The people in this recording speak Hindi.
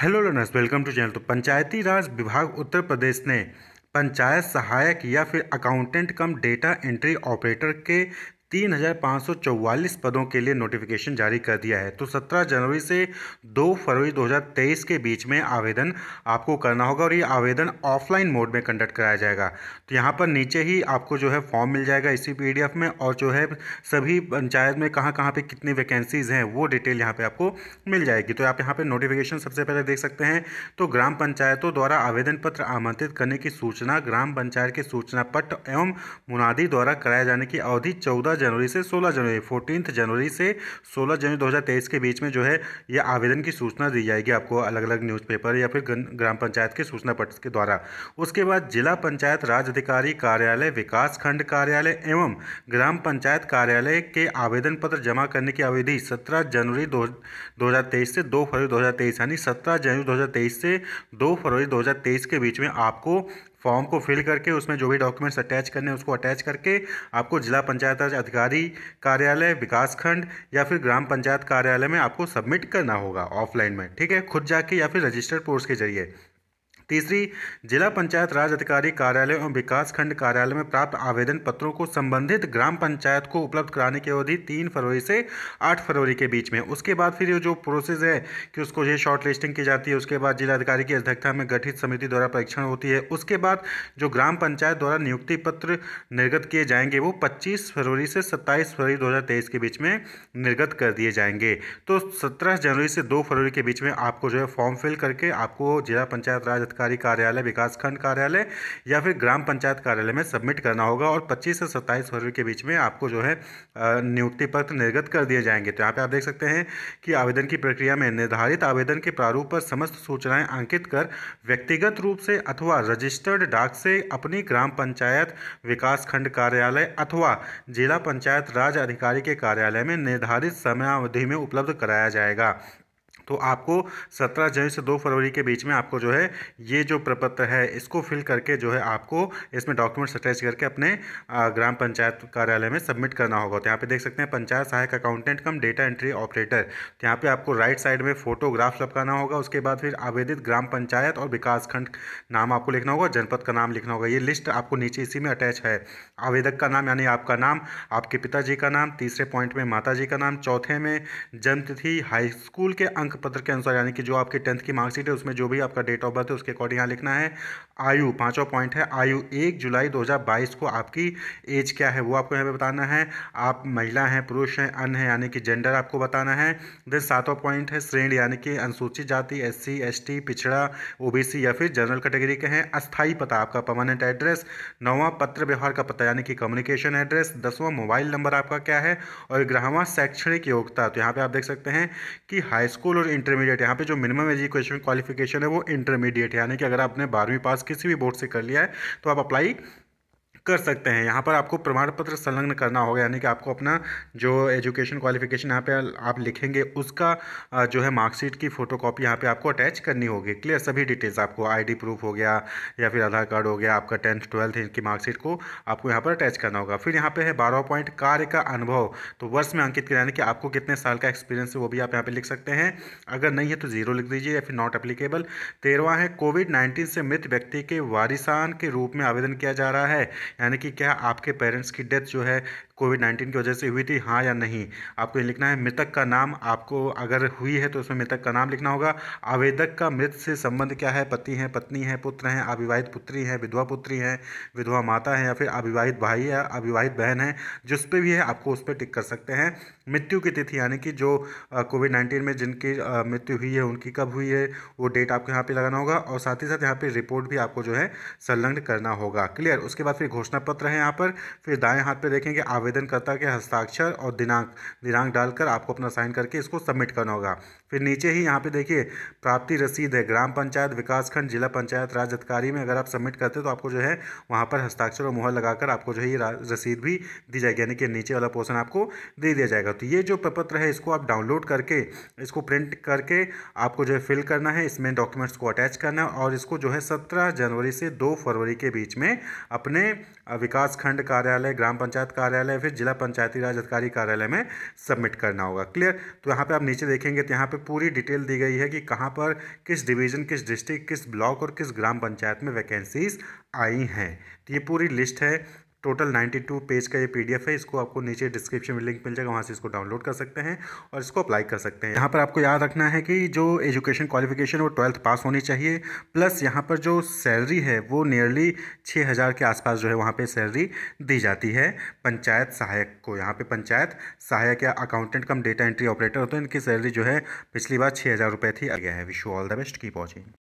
hello learners welcome to channel तो पंचायती राज विभाग उत्तर प्रदेश ने पंचायत सहायक या फिर accountant cum data entry operator के तीन हज़ार पाँच सौ चौवालीस पदों के लिए नोटिफिकेशन जारी कर दिया है तो सत्रह जनवरी से दो फरवरी 2023 के बीच में आवेदन आपको करना होगा और ये आवेदन ऑफलाइन मोड में कंडक्ट कराया जाएगा तो यहाँ पर नीचे ही आपको जो है फॉर्म मिल जाएगा इसी पीडीएफ में और जो है सभी पंचायत में कहाँ कहाँ पर कितनी वैकेंसीज़ हैं वो डिटेल यहाँ पर आपको मिल जाएगी तो आप यहाँ पर नोटिफिकेशन सबसे पहले देख सकते हैं तो ग्राम पंचायतों द्वारा आवेदन पत्र आमंत्रित करने की सूचना ग्राम पंचायत के सूचना पट एवं मुनादी द्वारा कराए जाने की अवधि चौदह जनवरी से 16 जनवरी फोर्टीन जनवरी से 16 जनवरी 2023 के बीच में जो है यह आवेदन की सूचना दी जाएगी आपको अलग अलग न्यूज़पेपर या फिर ग्राम पंचायत के सूचना पट के द्वारा उसके बाद जिला पंचायत राज अधिकारी कार्यालय विकास खंड कार्यालय एवं ग्राम पंचायत कार्यालय के आवेदन पत्र जमा करने की अवधि सत्रह जनवरी दो से दो फरवरी दो यानी सत्रह जनवरी दो से दो फरवरी दो के बीच में आपको फॉर्म को फिल करके उसमें जो भी डॉक्यूमेंट्स अटैच करने उसको अटैच करके आपको जिला पंचायत राज अधिकारी कार्यालय विकासखंड या फिर ग्राम पंचायत कार्यालय में आपको सबमिट करना होगा ऑफलाइन में ठीक है खुद जाके या फिर रजिस्टर्ड पोर्स के जरिए तीसरी जिला पंचायत राज अधिकारी कार्यालय एवं विकास खंड कार्यालय में प्राप्त आवेदन पत्रों को संबंधित ग्राम पंचायत को उपलब्ध कराने की अवधि तीन फरवरी से आठ फरवरी के बीच में उसके बाद फिर ये जो प्रोसेस है कि उसको ये शॉर्ट लिस्टिंग की जाती है उसके बाद जिलाधिकारी की अध्यक्षता में गठित समिति द्वारा परीक्षण होती है उसके बाद जो ग्राम पंचायत द्वारा नियुक्ति पत्र निर्गत किए जाएंगे वो पच्चीस फरवरी से सत्ताईस फरवरी दो के बीच में निर्गत कर दिए जाएंगे तो सत्रह जनवरी से दो फरवरी के बीच में आपको जो है फॉर्म फिल करके आपको जिला पंचायत राज अधिकारी कार्यालय विकासखंड कार्यालय या फिर ग्राम पंचायत कार्यालय में सबमिट करना होगा और पच्चीस से सत्ताईस फरवरी के बीच में आपको जो है नियुक्ति पत्र निर्गत कर दिए जाएंगे तो यहाँ पर आप देख सकते हैं कि आवेदन की प्रक्रिया में निर्धारित आवेदन के प्रारूप पर समस्त सूचनाएं अंकित कर व्यक्तिगत रूप से अथवा रजिस्टर्ड डाक से अपनी ग्राम पंचायत विकासखंड कार्यालय अथवा जिला पंचायत राज अधिकारी के कार्यालय में निर्धारित समयावधि में उपलब्ध कराया जाएगा तो आपको सत्रह जनवरी से दो फरवरी के बीच में आपको जो है ये जो प्रपत्र है इसको फिल करके जो है आपको इसमें डॉक्यूमेंट्स अटैच करके अपने ग्राम पंचायत कार्यालय में सबमिट करना होगा तो यहाँ पे देख सकते हैं पंचायत सहायक accountant cum data entry operator तो यहाँ पर आपको राइट साइड में फोटोग्राफ लपकाना होगा उसके बाद फिर आवेदित ग्राम पंचायत और विकासखंड नाम आपको लिखना होगा जनपद का नाम लिखना होगा ये लिस्ट आपको नीचे इसी में अटैच है आवेदक का नाम यानी आपका नाम आपके पिताजी का नाम तीसरे पॉइंट में माता जी का नाम चौथे में जन्मतिथि हाई स्कूल के अंक पत्र के अनुसार यानी कि जो आपके टेंथ की मार्कशीट है उसमें जो भी आपका डेट ऑफ बर्थ है उसके अकॉर्डिंग यहाँ लिखना है आयु पाँचों पॉइंट है आयु एक जुलाई 2022 को आपकी एज क्या है वो आपको यहाँ पे बताना है आप महिला हैं पुरुष हैं अन्य है यानी कि जेंडर आपको बताना है देन सातों पॉइंट है श्रेणी यानी कि अनुसूचित जाति एस सी पिछड़ा ओ या फिर जनरल कैटेगरी के हैं अस्थायी पता आपका परमानेंट एड्रेस नौवां पत्र व्यवहार का पता यानी कि कम्युनिकेशन एड्रेस दसवां मोबाइल नंबर आपका क्या है और ग्रहवा शैक्षणिक योग्यता तो यहाँ पे आप देख सकते हैं कि हाई स्कूल और और इंटरमीडिएट यहाँ पे जो मिनिमम एजुकेशन क्वालिफिकेशन है वो इंटरमीडिएट यानी कि अगर आपने बारहवीं पास किसी भी बोर्ड से कर लिया है तो आप अप्लाई कर सकते हैं यहाँ पर आपको प्रमाण पत्र संलग्न करना होगा यानी कि आपको अपना जो एजुकेशन क्वालिफिकेशन यहाँ पे आप लिखेंगे उसका जो है मार्कशीट की फ़ोटो कॉपी यहाँ पर आपको अटैच करनी होगी क्लियर सभी डिटेल्स आपको आईडी प्रूफ हो गया या फिर आधार कार्ड हो गया आपका टेंथ ट्वेल्थ इनकी मार्कशीट को आपको यहाँ पर अटैच करना होगा फिर यहाँ पर है बारह पॉइंट कार्य का अनुभव तो वर्ष में अंकित किया यानी कि आपको कितने साल का एक्सपीरियंस है वो भी आप यहाँ पर लिख सकते हैं अगर नहीं है तो ज़ीरो लिख दीजिए या फिर नॉट अप्लीकेबल तेरवा है कोविड नाइन्टीन से मृत व्यक्ति के वारिसान के रूप में आवेदन किया जा रहा है यानी कि क्या आपके पेरेंट्स की डेथ जो है कोविड नाइन्टीन की वजह से हुई थी हाँ या नहीं आपको ये लिखना है मृतक का नाम आपको अगर हुई है तो उसमें मृतक का नाम लिखना होगा आवेदक का मृत से संबंध क्या है पति हैं पत्नी है पुत्र हैं अविवाहित पुत्री है विधवा पुत्री हैं विधवा माता है या फिर अविवाहित भाई या अविवाहित बहन है जिस पर भी है आपको उस पर टिक कर सकते हैं मृत्यु की तिथि यानी कि जो कोविड नाइन्टीन में जिनकी मृत्यु हुई है उनकी कब हुई है वो डेट आपको यहाँ पे लगाना होगा और साथ ही साथ यहाँ पे रिपोर्ट भी आपको जो है संलग्न करना होगा क्लियर उसके बाद फिर घोषणा पत्र है यहाँ पर फिर दाएँ हाथ पर देखेंगे आवेदन आवेदनकर्ता के हस्ताक्षर और दिनांक दिनांक डालकर आपको अपना साइन करके इसको सबमिट करना होगा फिर नीचे ही यहाँ पे देखिए प्राप्ति रसीद है ग्राम पंचायत विकासखंड जिला पंचायत राज अधिकारी में अगर आप सबमिट करते हैं तो आपको जो है वहाँ पर हस्ताक्षर और मुहर लगाकर आपको जो है ये रसीद भी दी जाएगी यानी कि नीचे वाला पोर्सन आपको दे दिया जाएगा तो ये जो प्रपत्र है इसको आप डाउनलोड करके इसको प्रिंट करके आपको जो है फिल करना है इसमें डॉक्यूमेंट्स को अटैच करना है और इसको जो है सत्रह जनवरी से दो फरवरी के बीच में अपने विकासखंड कार्यालय ग्राम पंचायत कार्यालय या फिर जिला पंचायती राज अधिकारी कार्यालय में सबमिट करना होगा क्लियर तो यहाँ पे आप नीचे देखेंगे तो यहाँ पे पूरी डिटेल दी गई है कि कहाँ पर किस डिवीजन किस डिस्ट्रिक्ट किस ब्लॉक और किस ग्राम पंचायत में वैकेंसीज आई हैं तो ये पूरी लिस्ट है टोटल 92 पेज का ये पीडीएफ है इसको आपको नीचे डिस्क्रिप्शन में लिंक मिल जाएगा वहाँ से इसको डाउनलोड कर सकते हैं और इसको अप्लाई कर सकते हैं यहाँ पर आपको याद रखना है कि जो एजुकेशन क्वालिफिकेशन वो ट्वेल्थ पास होनी चाहिए प्लस यहाँ पर जो सैलरी है वो नियरली छः हज़ार के आसपास जो है वहाँ पर सैलरी दी जाती है पंचायत सहायक को यहाँ पर पंचायत सहायक या accountant cum data entry operator होते हैं इनकी सैलरी जो है पिछली बार छः हज़ार रुपये थी आ गया है wish you all the best की पॉचिंग